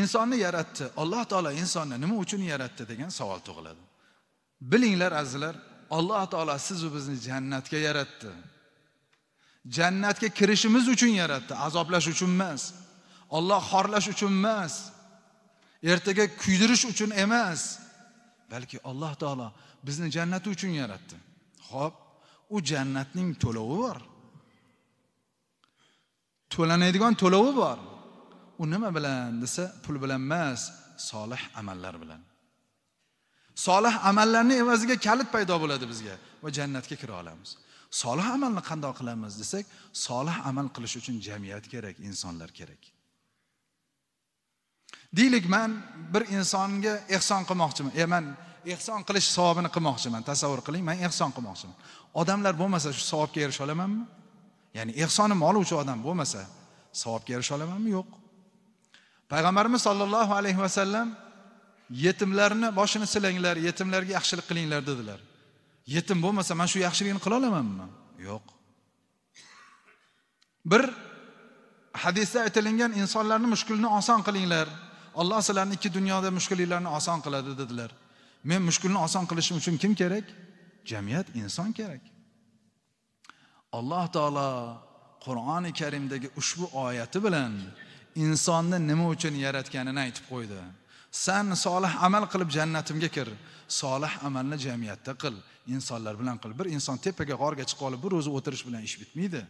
insonni yaratdi alloh taolo insonni nima uchun yaratdi degan savol tug'iladi bilinglar azizlar alloh taolo sizu bizni jannatga yaratdi jannatga kirishimiz uchun yaratdi azoblash uchun emas olloh xorlash uchun emas ertaga kuydirish uchun emas balki alloh taolo bizni jannati uchun yaratdi ho'p u jannatning to'lovi bor to'lanadigan to'lovi bor u nima bilan desa pul bilan emas solih amallar bilan solih amallarni evaziga kalit paydo bo'ladi bizga va jannatga kira olamiz solih amalni qandoq qilamiz desak solih amal qilish uchun jamiyat kerak insonlar kerak deylik man bir insonga ehson qilmoqchiman e man ehson qilish savobini qilmoqchiman tasavvur qiling man ehson qilmoqchiman odamlar bo'lmasa shu savobga erisha olamanmi ya'ni ehsoni mol uchun odam bo'lmasa savobga erisha olamanmi yo'q payg'ambarimiz sollallohu alayhi vasallam yetimlarni boshini silanglar yetimlarga yaxshilik qilinglar dedilar yetim bo'lmasa man shu yaxshilikni qila olamanmi yo'q bir hadisda aytilingan insonlarni mushkulini oson qilinglar alloh sizlarni ikki dunyoda mushkulinglarni oson qiladi dedilar men mushkulni oson qilishim uchun kim kerak jamiyat inson kerak alloh taolo qur'oni karimdagi ushbu oyati bilan insonni nima uchun yaratganini aytib qo'ydi san solih amal qilib jannatimga kir solih amalni jamiyatda qil insonlar bilan qil bir inson tepaga g'orga chiqib olib bir o'zi o'tirish bilan ish bitmaydi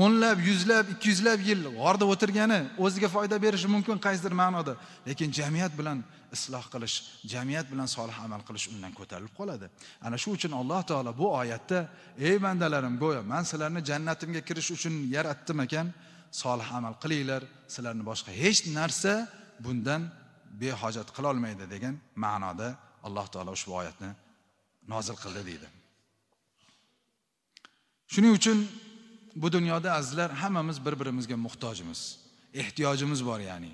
o'nlab yuzlab ikki yuzlab yil g'orda o'tirgani o'ziga foyda berishi mumkin qaysidir ma'noda lekin jamiyat bilan isloh qilish jamiyat bilan solih amal qilish undan ko'tarilib qoladi ana shu uchun alloh taolo bu oyatda ey bandalarim go'yo man sizlarni jannatimga kirish uchun yaratdim ekan solih amal qilinglar sizlarni boshqa hech narsa bundan behojat qilolmaydi degan ma'noda alloh taolo ushbu oyatni nozil qildi deydi shuning uchun bu dunyoda azizlar hammamiz bir birimizga muhtojmiz ehtiyojimiz bor ya'ni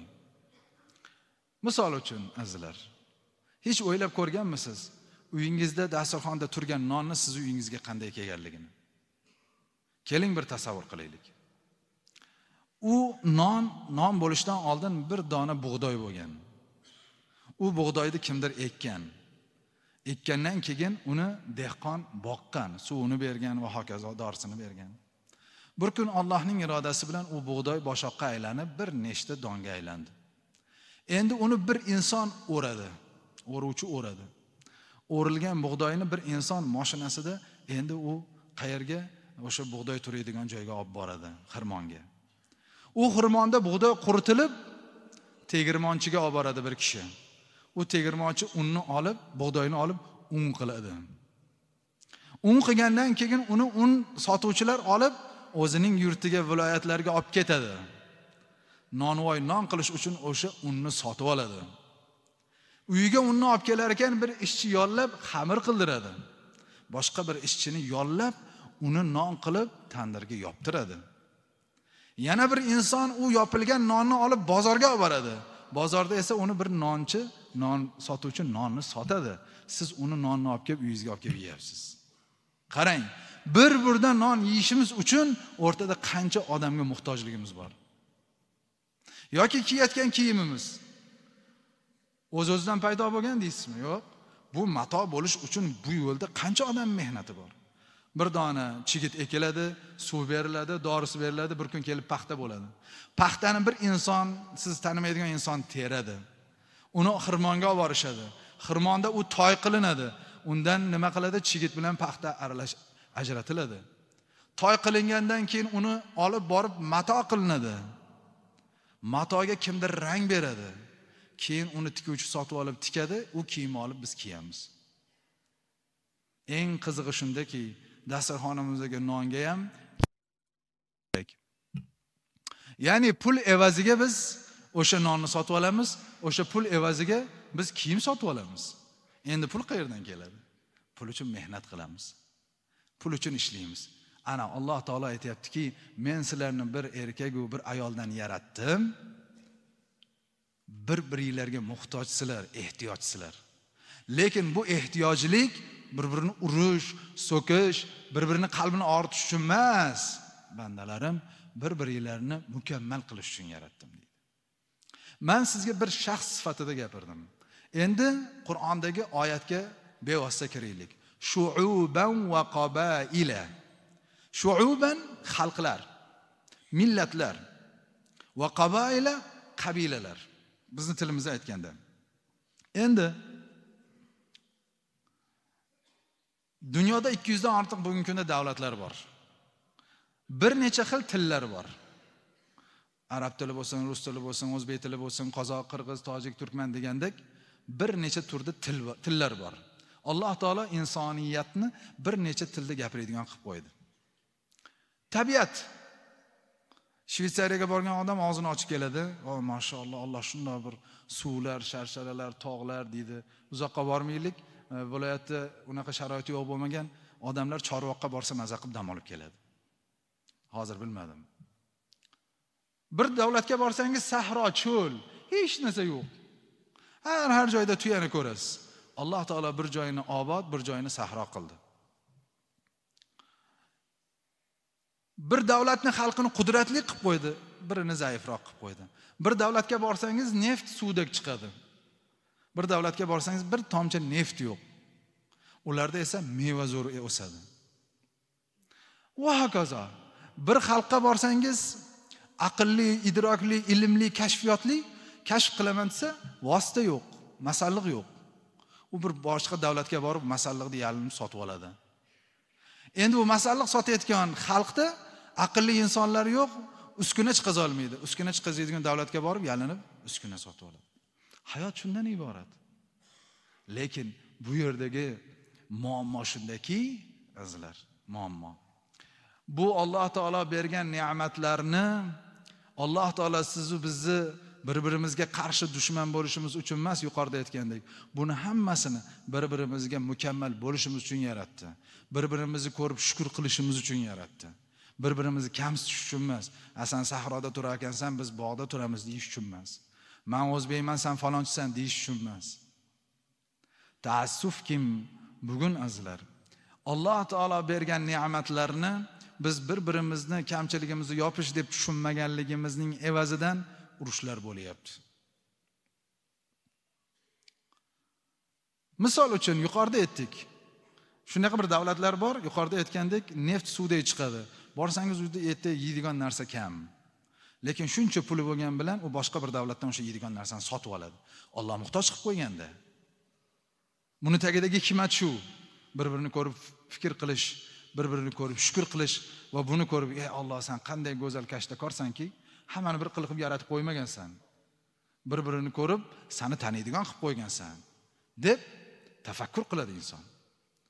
misol uchun azizlar hech o'ylab ko'rganmisiz uyingizda dasturxonda turgan nonni sizni uyingizga qanday kelganligini keling bir tasavvur qilaylik u non non bo'lishidan oldin bir dona bug'doy bo'lgan u bug'doyni kimdir ekkan ekkandan keyin uni dehqon boqqan suvini bergan va hokazo dorisini bergan bir kun ollohning irodasi bilan u bug'doy boshoqqa aylanib bir nechta donga aylandi endi uni bir inson o'radi o'ruvchi o'radi o'rilgan bug'doyni bir inson moshinasida endi u qayerga o'sha bug'doy turadigan joyga olib boradi xirmonga u xirmonda bug'doy quritilib tegirmonchiga olib boradi bir kishi u tegirmonchi unni olib bug'doyni olib un qiladi un qilgandan keyin uni un sotuvchilar olib o'zining yurtiga viloyatlarga olib ketadi nonvoy non qilish uchun o'sha unni sotib oladi uyiga unni olib kelar ekan bir ishchi yollab xamir qildiradi boshqa bir ishchini yollab uni non qilib tandirga yoptiradi yana bir inson u yopilgan nonni olib bozorga olib boradi bozorda esa uni bir nonchi non sotuvchi nonni sotadi siz uni nonni olib kelib uyingizga olib kelib yeyapsiz qarang bir burda non yeyishimiz uchun o'rtada qancha odamga muhtojligimiz bor yoki kiyayotgan kiyimimiz o'z o'zidan paydo bo'lgan deysizmi yo'q bu mato bo'lish uchun bu yo'lda qancha odam mehnati bor bir dona chigit ekiladi suv beriladi dorisi beriladi bir kun kelib paxta bo'ladi paxtani bir inson siz tanimaydigan inson teradi uni xirmonga olib borishadi xirmonda u toy qilinadi undan nima qiladi chigit bilan paxta aralash ajratiladi toy qilingandan keyin uni olib borib mato qilinadi matoga kimdir rang beradi keyin uni tikuvchi sotib olib tikadi u kiyimni olib biz kiyamiz eng qizig'i shundaki dasturxonimizdagi nonga ham ya'ni pul evaziga biz o'sha nonni sotib olamiz o'sha pul evaziga biz kiyim sotib olamiz endi pul qayerdan keladi pul uchun mehnat qilamiz pul uchun ishlaymiz ana alloh taolo aytyaptiki men sizlarni bir erkaku bir ayoldan yaratdim bir biringlarga muhtojsizlar ehtiyojsizlar lekin bu ehtiyojlik bir birini urish so'kish bir birini qalbini og'ritish uchun emas bandalarim bir biringlarni mukammal qilish uchun yaratdim deydi man sizga bir shaxs sifatida gapirdim endi qur'ondagi oyatga bevosita kiraylik shuuban va qobaila shuuban xalqlar millatlar va qabaila qabilalar bizni tilimizda aytganda endi dunyoda ikki yuzdan ortiq bugungi kunda davlatlar bor bir necha xil tillar bor arab tili bo'lsin rus tili bo'lsin o'zbek tili bo'lsin qozoq qirg'iz tojik turkman degandek bir necha turda til tillar bor alloh taolo insoniyatni bir necha tilda gapiradigan qilib qo'ydi tabiat shvetsariyaga borgan odam og'zini ochib keladi o mashaalloh alloh shundoq bir suvlar sharsharalar tog'lar deydi uzoqqa bormaylik e, viloyatda unaqa sharoiti yo'q bo'lmagan odamlar chorvoqqa borsa maza qilib dam olib keladi hozir bilmadim bir davlatga borsangiz sahro cho'l hech narsa yo'q har har joyda tuyani ko'rasiz alloh taolo bir joyini obod bir joyini sahro qildi bir davlatni xalqini qudratli qilib qo'ydi birini zaifroq qilib qo'ydi bir davlatga borsangiz neft suvdek chiqadi bir davlatga borsangiz bir tomchi neft yo'q ularda esa meva zo'r o'sadi va hokazo bir xalqqa borsangiz aqlli idrokli ilmli kashfiyotli kashf qilaman desa vosita yo'q masalliq yo'q u bir boshqa davlatga borib masalliqni yalinib sotib oladi endi bu masalliq sotayotgan xalqda aqlli insonlar yo'q uskuna chiqaza olmaydi uskuna chiqazadigan davlatga borib yalinib uskuna sotib oladi hayot shundan iborat lekin bu yerdagi muammo shundaki azizlar muammo bu olloh taolo bergan ne'matlarni alloh taolo sizu bizni bir birimizga qarshi dushman bo'lishimiz uchun emas yuqorida aytgandek buni hammasini bir birimizga mukammal bo'lishimiz uchun yaratdi bir birimizni ko'rib shukur qilishimiz uchun yaratdi bir birimizni kamsitish uchun emas a san sahroda turar ekansan biz bog'da turamiz deyish uchun emas man o'zbekman san falonchisan deyish uchun emas taassufkim bugun azizlar alloh taolo bergan ne'matlarni biz bir birimizni kamchiligimizni yopish deb tushunmaganligimizning evazidan urushlar bo'lyapti misol uchun yuqorida aytdik shunaqa bir davlatlar bor yuqorida aytgandek neft suvdek chiqadi borsangiz u yerda ertaga yeydigan narsa kam lekin shuncha puli bo'lgani bilan u boshqa bir davlatdan o'sha yeydigan narsani sotib oladi olloh muhtoj qilib qo'yganda buni tagidagi hikmat shu bir birini ko'rib fikr qilish bir birini ko'rib shukur qilish va buni ko'rib ey olloh san qanday go'zal kashtakorsanki hammani bir xil qilib yaratib qo'ymagansan bir birini ko'rib seni taniydigan qilib qo'ygansan deb tafakkur qiladi inson